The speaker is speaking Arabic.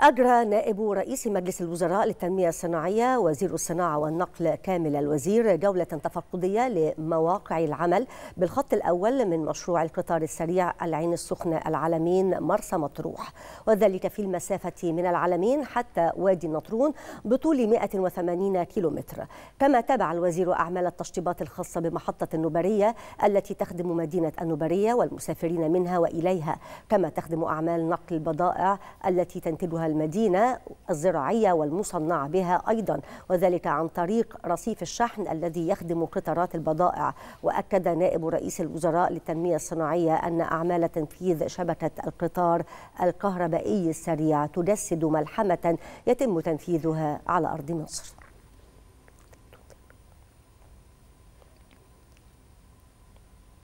أجرى نائب رئيس مجلس الوزراء للتنمية الصناعية وزير الصناعة والنقل كامل الوزير جولة تفقدية لمواقع العمل بالخط الأول من مشروع القطار السريع العين السخنة العالمين مرسى مطروح وذلك في المسافة من العالمين حتى وادي النطرون بطول 180 كيلومتر كما تابع الوزير أعمال التشطيبات الخاصة بمحطة النبرية التي تخدم مدينة النبرية والمسافرين منها وإليها كما تخدم أعمال نقل البضائع التي تنتجها المدينة الزراعية والمصنعة بها أيضا وذلك عن طريق رصيف الشحن الذي يخدم قطارات البضائع وأكد نائب رئيس الوزراء للتنمية الصناعية أن أعمال تنفيذ شبكة القطار الكهربائي السريع تجسد ملحمة يتم تنفيذها على أرض مصر